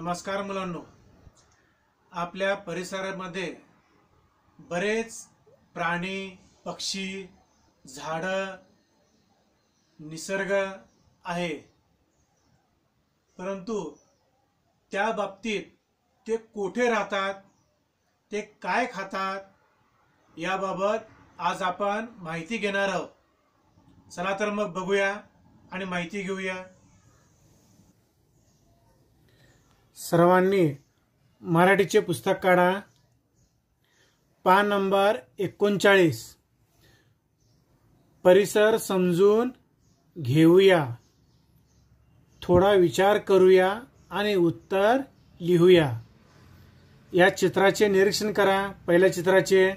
नमस्कार मुलांनो आपल्या परिसरामध्ये बरेच प्राणी पक्षी झाडं निसर्ग आहे परंतु त्या बाबतीत ते कोठे राहतात ते काय खातात याबाबत आज आपण माहिती घेणार आहोत चला तर मग बघूया आणि माहिती घेऊया सर्वांनी मराठीचे पुस्तक काढा पान नंबर एकोणचाळीस परिसर समजून घेऊया थोडा विचार करूया आणि उत्तर लिहूया या चित्राचे निरीक्षण करा पहिल्या चित्राचे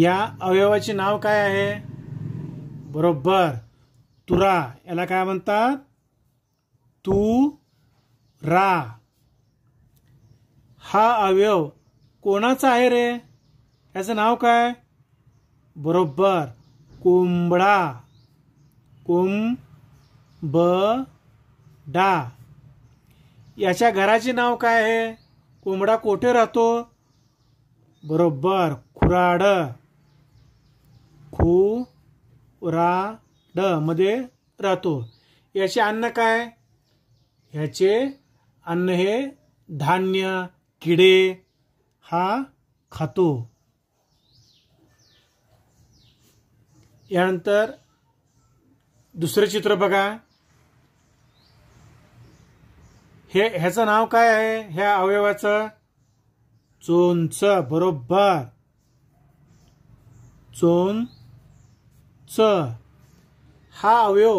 या अवयवाचे नाव काय आहे बरोबर तुरा याला काय म्हणतात तू रा हा अवयव कोणाचा आहे रे याचं नाव काय बरोबर कोंबडा कुंब डा याच्या घराचे नाव काय आहे कोंबडा कोठे राहतो बरोबर खुराड खु रा ड मध्ये राहतो याचे अन्न काय ह्याचे अन्न हे धान्य किडे हा खातो यानंतर दुसरे चित्र बघा हे ह्याचं नाव काय आहे ह्या अवयवाचं चोंच बरोबर च हा अवयव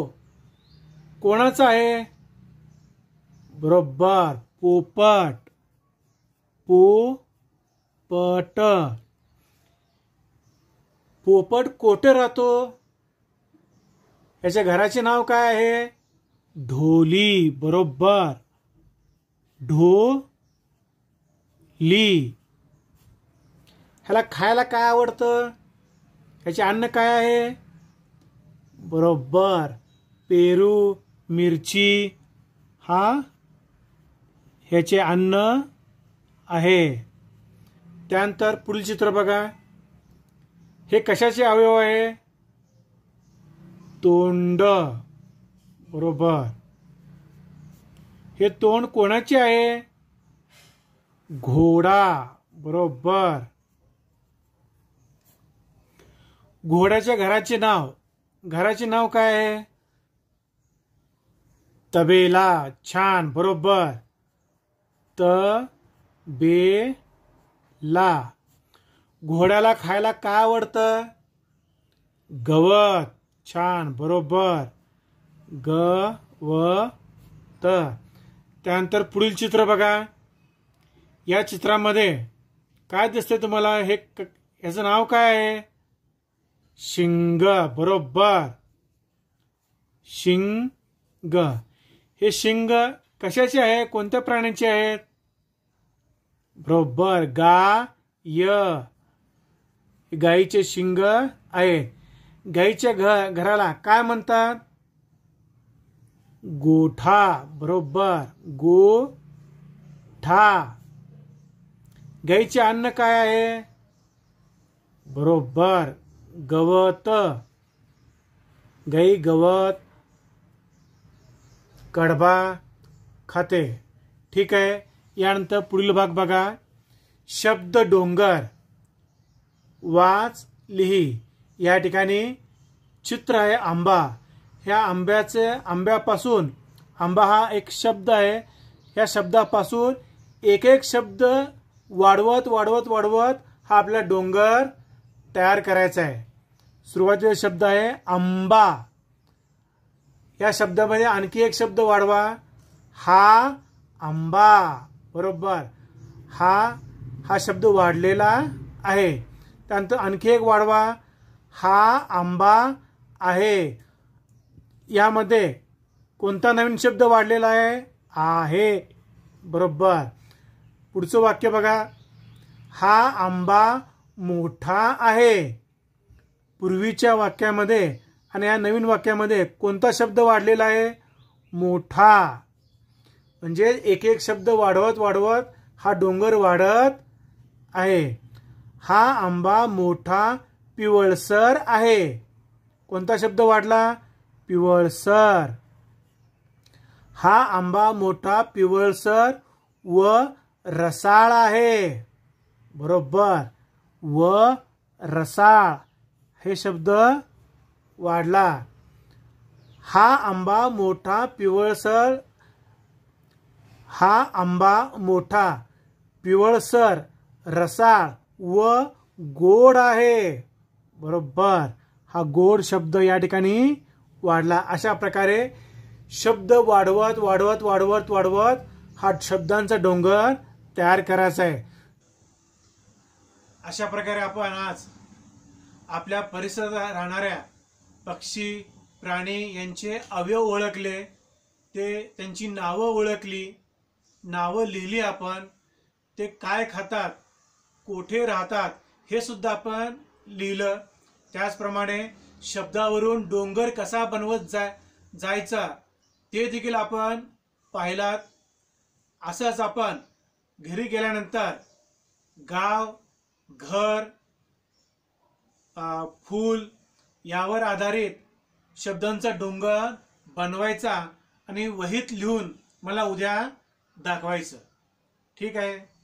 कोणाचा आहे बरोबर पोपट पो पट पोपट कोठे राहतो याच्या घराचे नाव काय आहे ढोली बरोबर ढो ली ह्याला खायला काय आवडतं ह्याचे अन्न काय आहे बरोबर पेरू मिरची हा ह्याचे अन्न आहे त्यानंतर पुढील चित्र बघा हे कशाचे अवयव आहे तोंड बरोबर हे तोंड कोणाचे आहे घोडा बरोबर घोड्याच्या घराचे नाव घराचे नाव काय आहे तबेला छान बरोबर त बे ला घोड्याला खायला काय आवडतं गवत छान बरोबर ग व त त्यानंतर पुढील चित्र बघा या चित्रामध्ये काय दिसतंय तुम्हाला हे याचं नाव काय आहे शिंग बरोबर शिंग हे शिंग कशाचे आहे कोणत्या प्राण्याचे आहेत बरोबर गा य गाईचे शिंग आहे गाईच्या घर घराला काय म्हणतात गोठा बरोबर गो ठा गाईचे अन्न काय आहे बरोबर गवत गई गवत कडबा खाते ठीक आहे यानंतर पुढील भाग बघा शब्द डोंगर वाच लिही या ठिकाणी चित्र आहे आंबा ह्या आंब्याचे आंब्यापासून आंबा हा एक शब्द आहे ह्या शब्दापासून एक एक शब्द वाढवत वाढवत वाढवत हा आपला डोंगर तयार करायचा आहे सुरुवातीचा शब्द आहे आंबा या शब्दामध्ये आणखी एक शब्द वाढवा हा आंबा बरोबर हा हा शब्द वाढलेला आहे त्यानंतर आणखी एक वाढवा हा आंबा आहे यामध्ये कोणता नवीन शब्द वाढलेला आहे आहे बरोबर पुढचं वाक्य बघा हा आंबा मोठा आहे पूर्वीच्या वाक्यामध्ये आणि या नवीन वाक्यामध्ये कोणता शब्द वाढलेला आहे मोठा म्हणजे एक एक शब्द वाढवत वाढवत हा डोंगर वाढत आहे हा आंबा मोठा पिवळसर आहे कोणता शब्द वाढला पिवळसर हा आंबा मोठा पिवळसर व रसाळ आहे बरोबर व रसाळ हे शब्द वाढला हा आंबा मोठा पिवळसर हा आंबा मोठा पिवळसर रसाळ व गोड आहे बरोबर हा गोड शब्द या ठिकाणी वाढला अशा प्रकारे शब्द वाढवत वाढवत वाढवत वाढवत हा शब्दांचा डोंगर तयार करायचा आहे अशा प्रकारे आपण आज आपल्या परिसरात राहणाऱ्या पक्षी प्राणी यांचे अवयव ओळखले ते त्यांची नावं ओळखली नावं लिहिली आपण ते काय खातात कोठे राहतात हे सुद्धा आपण लिहिलं त्याचप्रमाणे शब्दावरून डोंगर कसा बनवत जा जायचा ते देखील आपण पाहिलात असंच आपण घरी गेल्यानंतर गाव घर फूल यावर आधारित शब्दांचा डोंगर बनवायचा आणि वहीत लिहून मला उद्या दाखवायचं ठीक आहे